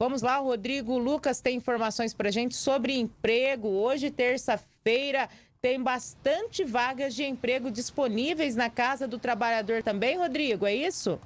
Vamos lá, Rodrigo Lucas tem informações para gente sobre emprego. Hoje, terça-feira, tem bastante vagas de emprego disponíveis na Casa do Trabalhador também, Rodrigo, é isso?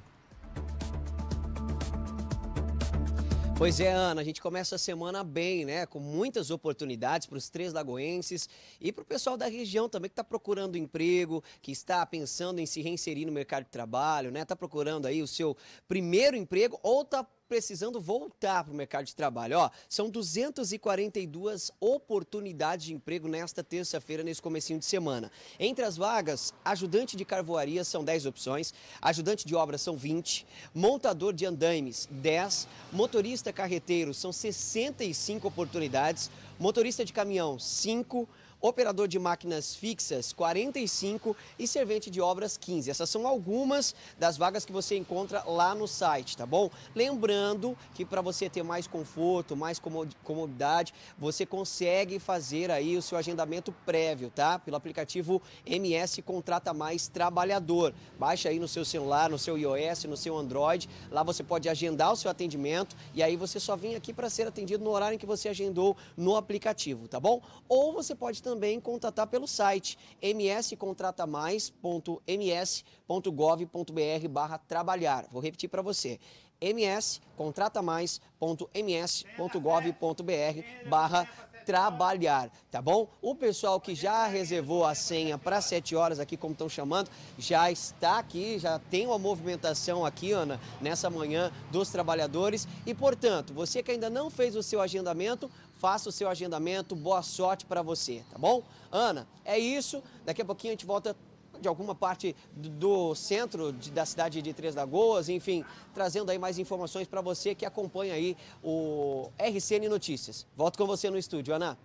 Pois é, Ana, a gente começa a semana bem, né? Com muitas oportunidades para os três lagoenses e para o pessoal da região também que está procurando emprego, que está pensando em se reinserir no mercado de trabalho, né? Está procurando aí o seu primeiro emprego ou está precisando voltar para o mercado de trabalho. Ó, são 242 oportunidades de emprego nesta terça-feira, nesse comecinho de semana. Entre as vagas, ajudante de carvoaria são 10 opções, ajudante de obra são 20, montador de andaimes 10, motorista carreteiro são 65 oportunidades, motorista de caminhão 5, operador de máquinas fixas 45 e servente de obras 15. Essas são algumas das vagas que você encontra lá no site, tá bom? Lembrando que para você ter mais conforto, mais comodidade, você consegue fazer aí o seu agendamento prévio, tá? Pelo aplicativo MS Contrata Mais Trabalhador. Baixa aí no seu celular, no seu iOS, no seu Android. Lá você pode agendar o seu atendimento e aí você só vem aqui para ser atendido no horário em que você agendou no aplicativo, tá bom? Ou você pode também também contatar pelo site mscontratamais.ms.gov.br barra trabalhar. Vou repetir para você, mscontratamais.ms.gov.br barra trabalhar, tá bom? O pessoal que já reservou a senha para 7 horas aqui, como estão chamando, já está aqui, já tem uma movimentação aqui, Ana, nessa manhã dos trabalhadores. E, portanto, você que ainda não fez o seu agendamento, faça o seu agendamento. Boa sorte para você, tá bom? Ana, é isso. Daqui a pouquinho a gente volta de alguma parte do centro de, da cidade de Três Lagoas, enfim, trazendo aí mais informações para você que acompanha aí o RCN Notícias. Volto com você no estúdio, Ana.